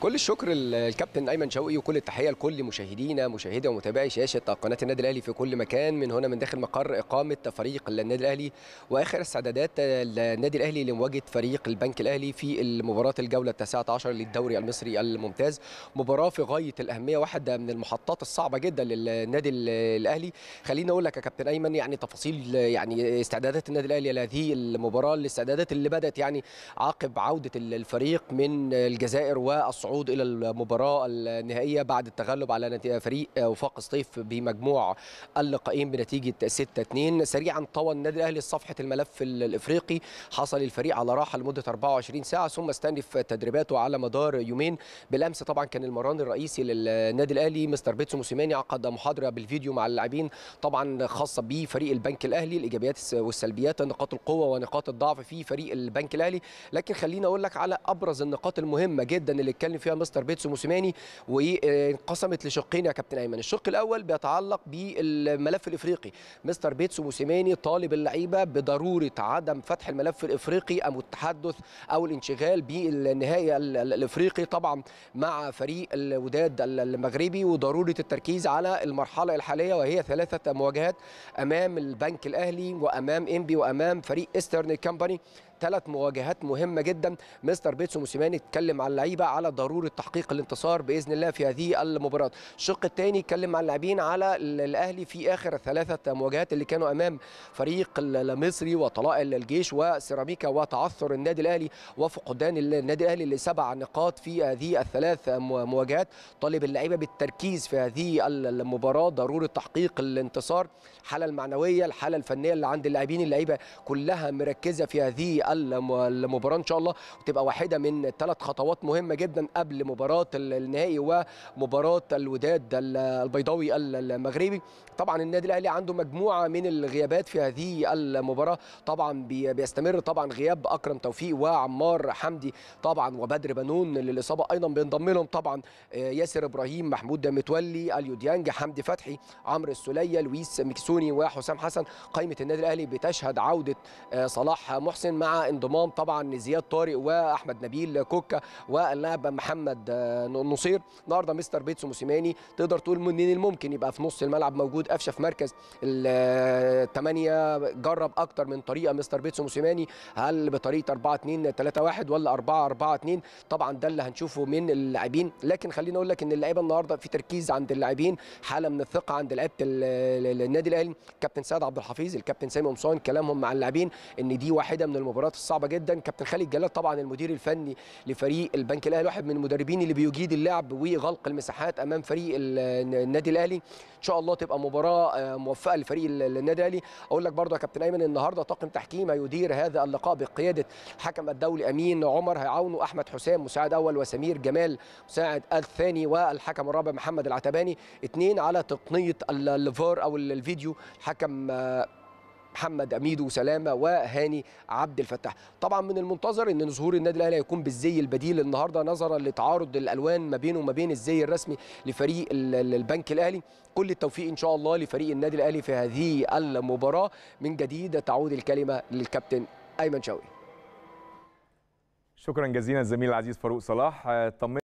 كل الشكر للكابتن ايمن شوقي وكل التحيه لكل مشاهدينا مشاهدي ومتابعي شاشه قناه النادي الاهلي في كل مكان من هنا من داخل مقر اقامه فريق النادي الاهلي واخر استعدادات النادي الاهلي لمواجهه فريق البنك الاهلي في المباراه الجوله 19 للدوري المصري الممتاز مباراه في غايه الاهميه واحده من المحطات الصعبه جدا للنادي الاهلي خليني اقول لك يا كابتن ايمن يعني تفاصيل يعني استعدادات النادي الاهلي لهذه المباراه الاستعدادات اللي بدات يعني عقب عوده الفريق من الجزائر والصعود الصعود الى المباراه النهائيه بعد التغلب على فريق وفاق سطيف بمجموع اللقائين بنتيجه 6 2 سريعا طوى النادي الاهلي صفحه الملف الافريقي حصل الفريق على راحه لمده 24 ساعه ثم استأنف تدريباته على مدار يومين بالامس طبعا كان المران الرئيسي للنادي الاهلي مستر بيتسو موسيماني عقد محاضره بالفيديو مع اللاعبين طبعا خاصه بفريق البنك الاهلي الايجابيات والسلبيات نقاط القوه ونقاط الضعف في فريق البنك الاهلي لكن خليني اقول لك على ابرز النقاط المهمه جدا اللي اتكلم فيها مستر بيتس وموسيماني وانقسمت لشقين يا كابتن ايمن الشق الاول بيتعلق بالملف الافريقي مستر بيتس وموسيماني طالب اللعيبه بضروره عدم فتح الملف الافريقي او التحدث او الانشغال بالنهائي الافريقي طبعا مع فريق الوداد المغربي وضروره التركيز على المرحله الحاليه وهي ثلاثه مواجهات امام البنك الاهلي وامام انبي وامام فريق ايسترن كامباني ثلاث مواجهات مهمه جدا مستر بيتسو موسيماني اتكلم على اللعيبه على ضروره ضروره تحقيق الانتصار باذن الله في هذه المباراه الشق الثاني اتكلم مع اللاعبين على الاهلي في اخر ثلاثه مواجهات اللي كانوا امام فريق المصري وطلاء الجيش وسيراميكا وتعثر النادي الاهلي وفقدان النادي الاهلي لسبع نقاط في هذه الثلاث مواجهات طالب اللعيبه بالتركيز في هذه المباراه ضروره تحقيق الانتصار الحاله المعنويه الحاله الفنيه اللي عند اللاعبين اللعيبه كلها مركزه في هذه المباراه ان شاء الله وتبقى واحده من ثلاث خطوات مهمه جدا قبل مباراه النهائي ومباراه الوداد البيضاوي المغربي طبعا النادي الاهلي عنده مجموعه من الغيابات في هذه المباراه طبعا بيستمر طبعا غياب اكرم توفيق وعمار حمدي طبعا وبدر بنون للاصابه ايضا بينضم لهم طبعا آه، ياسر ابراهيم محمود متولي اليو ديانج حمدي فتحي عمرو السوليه لويس مكسوني وحسام حسن قائمه النادي الاهلي بتشهد عوده آه، صلاح محسن مع انضمام طبعا زياد طارق واحمد نبيل كوكا واللاعب محمد محمد آه، نصير النهارده مستر بيتسو موسيماني تقدر تقول منين الممكن يبقى في نص الملعب موجود قفشه في مركز الثمانيه آه، جرب اكتر من طريقه مستر بيتسو موسيماني هل بطريقه 4 2 3 1 ولا 4 4 2 طبعا ده اللي هنشوفه من اللاعبين لكن خليني اقول لك ان اللعيبه النهارده في تركيز عند اللاعبين حاله من الثقه عند لعيبه النادي الاهلي كابتن سعد عبد الحفيظ الكابتن سامي قمصان كلامهم مع اللاعبين ان دي واحده من المباريات الصعبه جدا كابتن خالد جلال طبعا المدير الفني لفريق البنك الاهلي واحد من المدربين اللي بيجيد اللعب وغلق المساحات امام فريق النادي الاهلي ان شاء الله تبقى مباراه آه، موفقه لفريق النادي الاهلي اقول لك برضو يا كابتن ايمن النهارده طاقم تحكيم هيدير هذا اللقاء بقياده حكم الدولي امين عمر هيعاونه احمد حسام مساعد اول وسمير جمال مساعد الثاني والحكم الرابع محمد العتباني اثنين على تقنيه الفار او الفيديو حكم آه، محمد اميدو سلامه وهاني عبد الفتاح طبعا من المنتظر ان ظهور النادي الاهلي هيكون بالزي البديل النهارده نظرا لتعارض الالوان ما بينه وما بين الزي الرسمي لفريق البنك الاهلي كل التوفيق ان شاء الله لفريق النادي الاهلي في هذه المباراه من جديد تعود الكلمه للكابتن ايمن شوقي شكرا جزيلا الزميل العزيز فاروق صلاح آه،